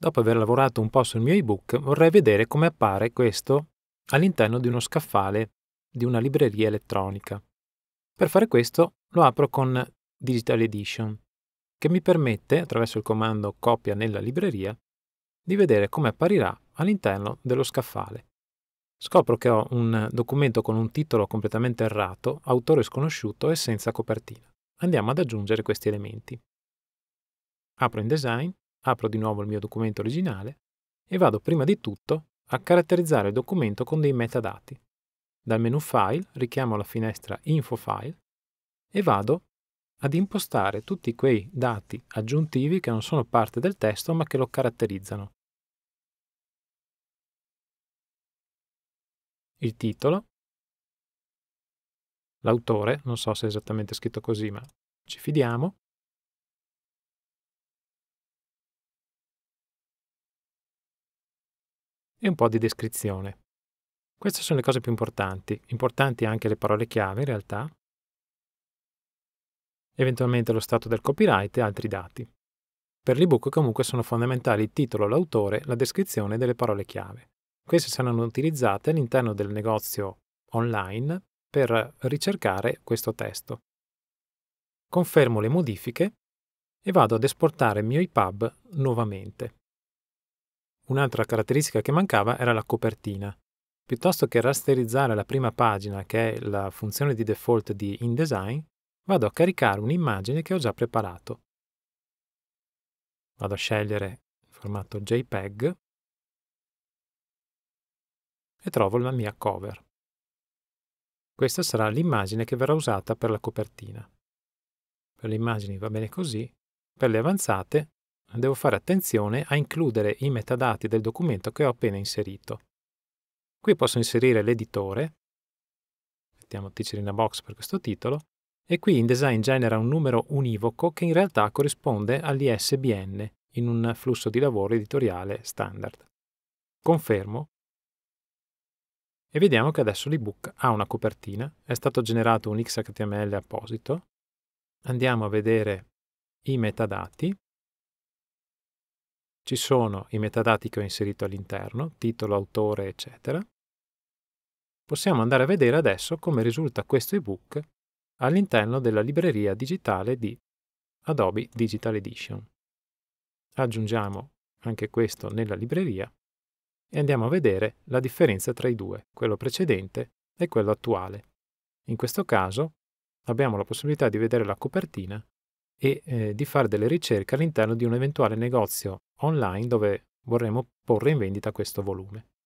Dopo aver lavorato un po' sul mio ebook, vorrei vedere come appare questo all'interno di uno scaffale di una libreria elettronica. Per fare questo lo apro con Digital Edition, che mi permette, attraverso il comando copia nella libreria, di vedere come apparirà all'interno dello scaffale. Scopro che ho un documento con un titolo completamente errato, autore sconosciuto e senza copertina. Andiamo ad aggiungere questi elementi. Apro InDesign apro di nuovo il mio documento originale e vado prima di tutto a caratterizzare il documento con dei metadati. Dal menu File richiamo la finestra Info File e vado ad impostare tutti quei dati aggiuntivi che non sono parte del testo ma che lo caratterizzano. Il titolo, l'autore, non so se è esattamente scritto così ma ci fidiamo, e un po' di descrizione. Queste sono le cose più importanti, importanti anche le parole chiave in realtà, eventualmente lo stato del copyright e altri dati. Per l'ebook comunque sono fondamentali il titolo, l'autore, la descrizione delle parole chiave. Queste saranno utilizzate all'interno del negozio online per ricercare questo testo. Confermo le modifiche e vado ad esportare il mio EPUB nuovamente. Un'altra caratteristica che mancava era la copertina. Piuttosto che rasterizzare la prima pagina, che è la funzione di default di InDesign, vado a caricare un'immagine che ho già preparato. Vado a scegliere il formato JPEG e trovo la mia cover. Questa sarà l'immagine che verrà usata per la copertina. Per le immagini va bene così, per le avanzate devo fare attenzione a includere i metadati del documento che ho appena inserito. Qui posso inserire l'editore, mettiamo Ticerina Box per questo titolo, e qui InDesign genera un numero univoco che in realtà corrisponde all'ISBN in un flusso di lavoro editoriale standard. Confermo e vediamo che adesso l'ebook ha una copertina, è stato generato un XHTML apposito. Andiamo a vedere i metadati ci sono i metadati che ho inserito all'interno, titolo, autore, eccetera. Possiamo andare a vedere adesso come risulta questo ebook all'interno della libreria digitale di Adobe Digital Edition. Aggiungiamo anche questo nella libreria e andiamo a vedere la differenza tra i due, quello precedente e quello attuale. In questo caso abbiamo la possibilità di vedere la copertina e eh, di fare delle ricerche all'interno di un eventuale negozio online dove vorremmo porre in vendita questo volume.